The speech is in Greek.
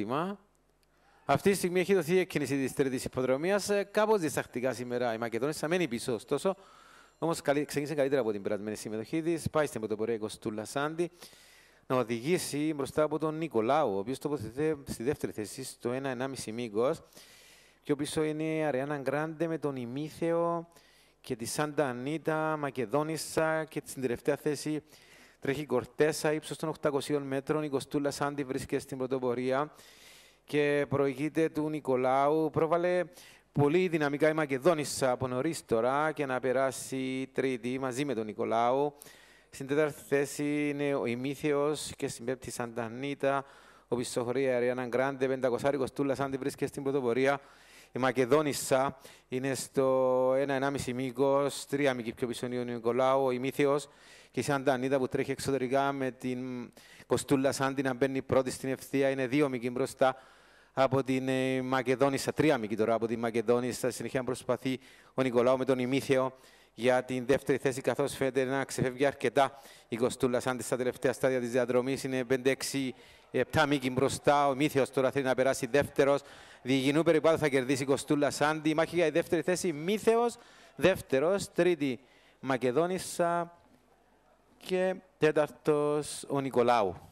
ζήτημα. Αυτή τη στιγμή έχει δοθεί η εκκίνηση της τρίτης υποδρομίας. Ε, Κάπως διστακτικά σήμερα η Μακεδόνισσα μένει πίσω. Ωστόσο, όμως ξεκίνησε καλύτερα από την περασμένη συμμετοχή της. Πάει στην πρωτοπορία η του Σάντι να οδηγήσει μπροστά από τον Νικολάου, ο οποίος τοποθετείται στη δεύτερη θέση, στο 1,5 μήκο. Πιο πίσω είναι η Αριάννα Γκράντε με τον Ημίθεο και τη Σάντα Ανίτα, Μακεδόνισσα και στην τελευταία θέση Τρέχει κορτέσα, ύψος των 800 μέτρων. Η Κοστούλα Σάντι βρίσκεται στην πρωτοπορία και προηγείται του Νικολάου. Πρόβαλε πολύ δυναμικά η Μακεδόνισσα από νωρίς τώρα και να περάσει τρίτη μαζί με τον Νικολάου. Στην τέταρτη θέση είναι ο Ημίθιος και στην πέμπτη Σαντανίτα. Ο Πισοχωρία Αριάννα Γκράντε, 500 Κοστούλα Σάντι βρίσκεται στην πρωτοπορία. Η Μακεδόνισσα είναι στο 1,5 μήκο, 3 μήκη πιο πίσω είναι ο Νικολάου, ο Μύθιο και η Σαντανίδα που τρέχει εξωτερικά με την Κοστούλα Σάντι να μπαίνει πρώτη στην ευθεία. Είναι 2 μήκη μπροστά από την ε, Μακεδόνισσα, 3 μήκη τώρα από την Μακεδόνισσα. Συνεχεία προσπαθεί ο Νικολάου με τον Ημίθιο για την δεύτερη θέση, καθώς φαίνεται να ξεφεύγει αρκετά η Κοστούλα Σάντι στα τελευταία στάδια της διαδρομής. Είναι 5-6 επτά μήκη μπροστά, ο Μύθιος τώρα θέλει να περάσει δεύτερος. Διηγηνού περιπάτου θα κερδίσει η Κοστούλα Σάντι. μάχη για η δεύτερη θέση, Μύθιο. δεύτερος, τρίτη Μακεδόνισσα και τέταρτος ο Νικολάου.